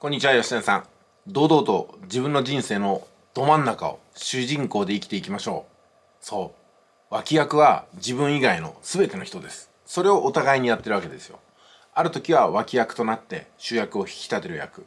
こんにちは吉野さん堂々と自分の人生のど真ん中を主人公で生きていきましょうそう脇役は自分以外の全ての人ですそれをお互いにやってるわけですよある時は脇役となって主役を引き立てる役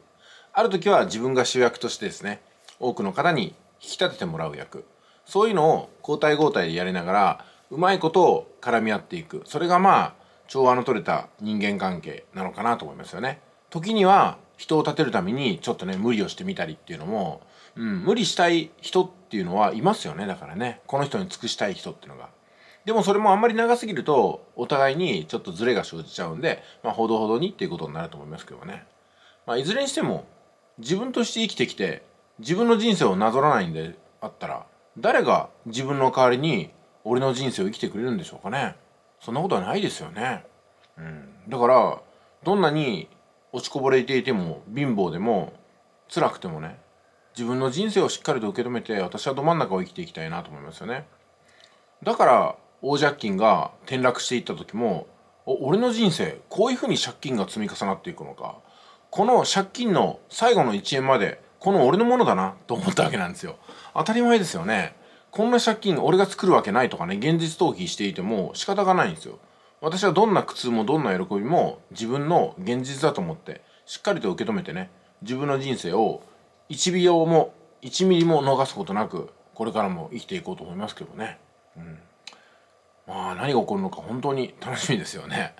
ある時は自分が主役としてですね多くの方に引き立ててもらう役そういうのを交代交代でやりながらうまいことを絡み合っていくそれがまあ調和の取れた人間関係なのかなと思いますよね時には人を立てるためにちょっとね無理をしてみたりっていうのも、うん、無理したい人っていうのはいますよねだからねこの人に尽くしたい人っていうのが。でもそれもあんまり長すぎるとお互いにちょっとズレが生じちゃうんで、まあ、ほどほどにっていうことになると思いますけどね。まあ、いずれにしても自分として生きてきて自分の人生をなぞらないんであったら誰が自分の代わりに俺の人生を生きてくれるんでしょうかねそんなことはないですよね。うん、だからどんなに落ちこぼれていても貧乏でも辛くてもね自分の人生をしっかりと受け止めて私はど真ん中を生きていきたいなと思いますよねだから大借金が転落していった時も俺の人生こういうふうに借金が積み重なっていくのかこの借金の最後の1円までこの俺のものだなと思ったわけなんですよ当たり前ですよねこんな借金俺が作るわけないとかね現実逃避していても仕方がないんですよ私はどんな苦痛もどんな喜びも自分の現実だと思ってしっかりと受け止めてね自分の人生を1秒も1ミリも逃すことなくこれからも生きていこうと思いますけどね、うん、まあ何が起こるのか本当に楽しみですよね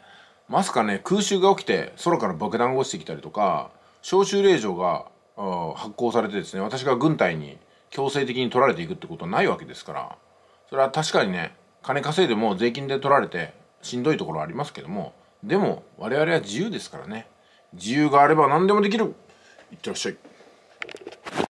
まさかね空襲が起きて空から爆弾が落ちてきたりとか招集令状が発行されてですね私が軍隊に強制的に取られていくってことはないわけですからそれは確かにね金稼いでも税金で取られてしんどいところありますけどもでも我々は自由ですからね自由があれば何でもできるいってらっしゃい